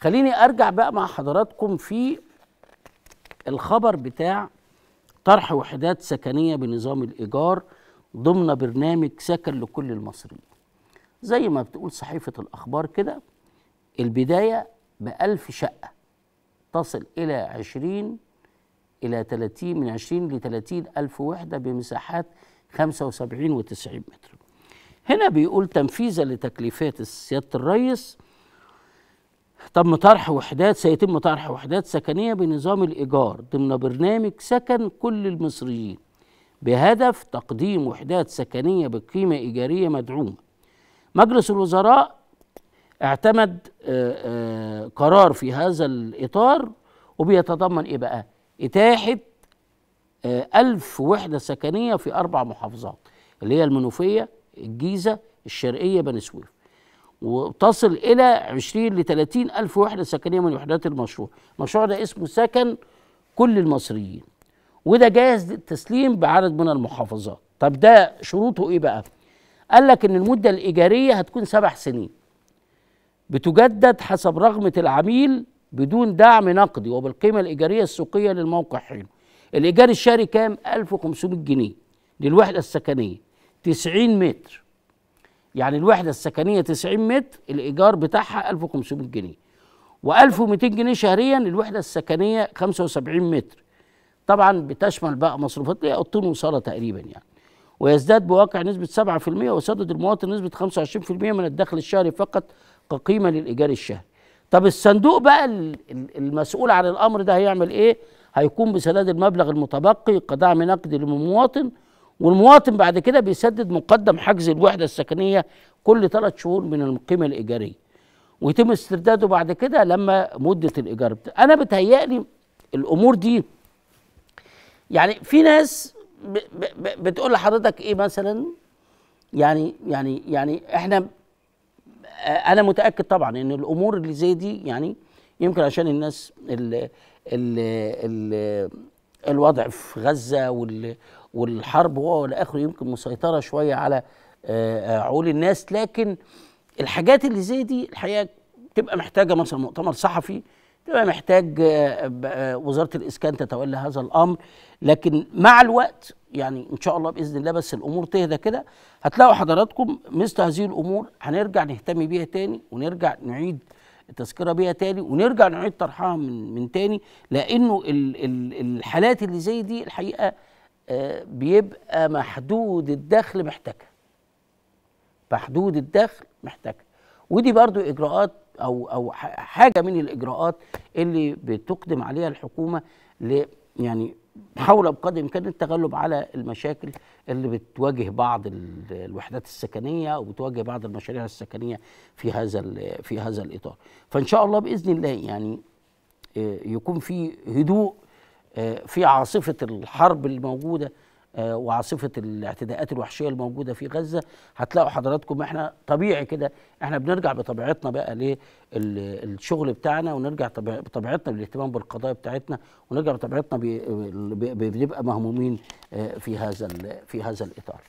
خليني ارجع بقى مع حضراتكم في الخبر بتاع طرح وحدات سكنيه بنظام الايجار ضمن برنامج سكن لكل المصريين زي ما بتقول صحيفه الاخبار كده البدايه بألف شقه تصل الى 20 الى 30 من 20 ل 30 الف وحده بمساحات 75 و90 متر هنا بيقول تنفيذا لتكليفات سياده الرئيس تم طرح وحدات سيتم طرح وحدات سكنيه بنظام الايجار ضمن برنامج سكن كل المصريين بهدف تقديم وحدات سكنيه بقيمه ايجاريه مدعومه. مجلس الوزراء اعتمد آه، آه، قرار في هذا الاطار وبيتضمن ايه بقى؟ اتاحه 1000 آه، وحده سكنيه في اربع محافظات اللي هي المنوفيه، الجيزه، الشرقيه، بني سويف. وتصل إلى 20 ل 30 ألف وحدة سكنية من وحدات المشروع المشروع ده اسمه سكن كل المصريين وده جاهز للتسليم بعدد من المحافظات طب ده شروطه إيه بقى قال لك إن المدة الإيجارية هتكون سبع سنين بتجدد حسب رغبة العميل بدون دعم نقدي وبالقيمة الإيجارية السوقية للموقع حين الإيجار الشهري كام 1500 جنيه للوحدة السكنية 90 متر يعني الوحده السكنيه 90 متر الايجار بتاعها 1500 جنيه و1200 جنيه شهريا الوحده السكنيه 75 متر طبعا بتشمل بقى مصروفات ليها اوضتين وصاله تقريبا يعني ويزداد بواقع نسبه 7% ويسدد المواطن نسبه 25% من الدخل الشهري فقط كقيمه للايجار الشهري طب الصندوق بقى المسؤول عن الامر ده هيعمل ايه هيقوم بسداد المبلغ المتبقي كدعم نقدي للمواطن والمواطن بعد كده بيسدد مقدم حجز الوحده السكنيه كل ثلاث شهور من القيمه الايجاريه ويتم استرداده بعد كده لما مده الايجار انا بتهيألي الامور دي يعني في ناس بتقول لحضرتك ايه مثلا يعني يعني يعني احنا انا متاكد طبعا ان الامور اللي زي دي يعني يمكن عشان الناس اللي اللي اللي الوضع في غزه والحرب والى اخره يمكن مسيطره شويه على آه، آه، عقول الناس لكن الحاجات اللي زي دي الحقيقه تبقى محتاجه مثلا مؤتمر صحفي تبقى محتاج آه، وزاره الاسكان تتولى هذا الامر لكن مع الوقت يعني ان شاء الله باذن الله بس الامور تهدى كده هتلاقوا حضراتكم مثل هذه الامور هنرجع نهتم بيها تاني ونرجع نعيد التذكره بيها تاني ونرجع نعيد طرحها من من تاني لانه ال ال الحالات اللي زي دي الحقيقه آه، بيبقى محدود الدخل محتاجها محدود الدخل محتاجها ودي برضو اجراءات او او حاجه من الاجراءات اللي بتقدم عليها الحكومه ل يعني حاول بقدر الامكان التغلب على المشاكل اللي بتواجه بعض الوحدات السكنيه وبتواجه بعض المشاريع السكنيه في هذا في هذا الاطار فان شاء الله باذن الله يعني آه، يكون في هدوء آه، في عاصفه الحرب الموجوده آه، وعاصفه الاعتداءات الوحشيه الموجوده في غزه هتلاقوا حضراتكم احنا طبيعي كده احنا بنرجع بطبيعتنا بقى للشغل بتاعنا ونرجع بطبيعتنا بالاهتمام بالقضايا بتاعتنا ونرجع بطبيعتنا بنبقى مهمومين آه، في هذا في هذا الاطار.